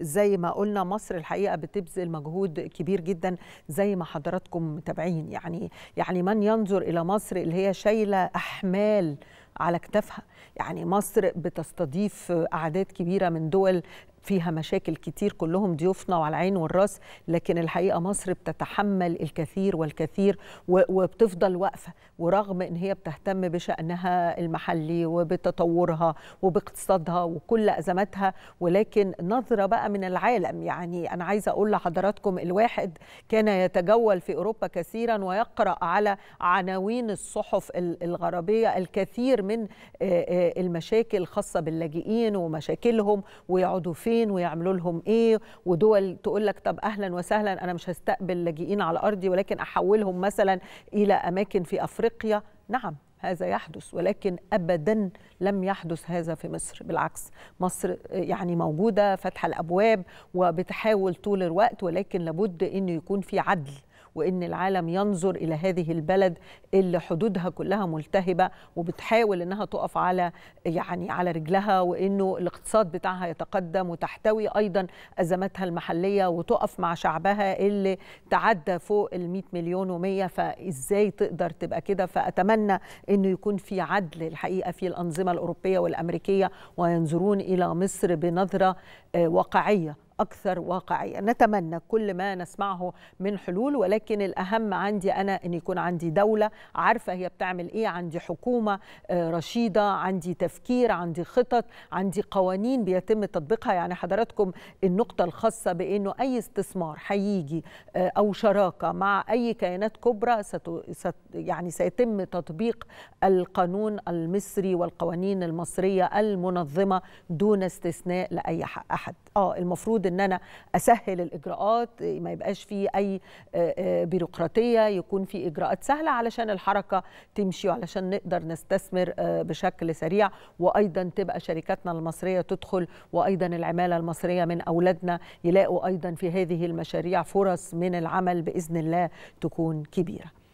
زي ما قلنا مصر الحقيقه بتبذل مجهود كبير جدا زي ما حضراتكم متابعين يعني يعني من ينظر الى مصر اللي هي شايله احمال على كتافها يعني مصر بتستضيف اعداد كبيره من دول فيها مشاكل كتير كلهم ضيوفنا وعلى العين والراس لكن الحقيقه مصر بتتحمل الكثير والكثير وبتفضل واقفه ورغم ان هي بتهتم بشانها المحلي وبتطورها وباقتصادها وكل ازماتها ولكن نظره بقى من العالم يعني انا عايزه اقول لحضراتكم الواحد كان يتجول في اوروبا كثيرا ويقرا على عناوين الصحف الغربيه الكثير من المشاكل الخاصه باللاجئين ومشاكلهم ويقعدوا فين مين ويعملوا لهم ايه ودول تقول لك طب اهلا وسهلا انا مش هستقبل لاجئين على ارضي ولكن احولهم مثلا الى اماكن في افريقيا نعم هذا يحدث ولكن ابدا لم يحدث هذا في مصر بالعكس مصر يعني موجوده فاتحه الابواب وبتحاول طول الوقت ولكن لابد انه يكون في عدل وان العالم ينظر الى هذه البلد اللي حدودها كلها ملتهبه وبتحاول انها تقف على يعني على رجلها وانه الاقتصاد بتاعها يتقدم وتحتوي ايضا ازماتها المحليه وتقف مع شعبها اللي تعدى فوق ال 100 مليون و100 فازاي تقدر تبقى كده فاتمنى انه يكون في عدل الحقيقه في الانظمه الاوروبيه والامريكيه وينظرون الى مصر بنظره آه، واقعيه أكثر واقعية نتمنى كل ما نسمعه من حلول ولكن الأهم عندي أنا أن يكون عندي دولة عارفة هي بتعمل إيه عندي حكومة آه، رشيدة عندي تفكير عندي خطط عندي قوانين بيتم تطبيقها يعني حضراتكم النقطة الخاصة بأنه أي استثمار هيجي آه، أو شراكة مع أي كيانات كبرى ست يعني سيتم تطبيق القانون المصري والقوانين المصرية المنظمة دون استثناء لأي أحد آه المفروض ان انا اسهل الاجراءات ما يبقاش في اي بيروقراطيه يكون في اجراءات سهله علشان الحركه تمشي وعلشان نقدر نستثمر بشكل سريع وايضا تبقى شركاتنا المصريه تدخل وايضا العماله المصريه من اولادنا يلاقوا ايضا في هذه المشاريع فرص من العمل باذن الله تكون كبيره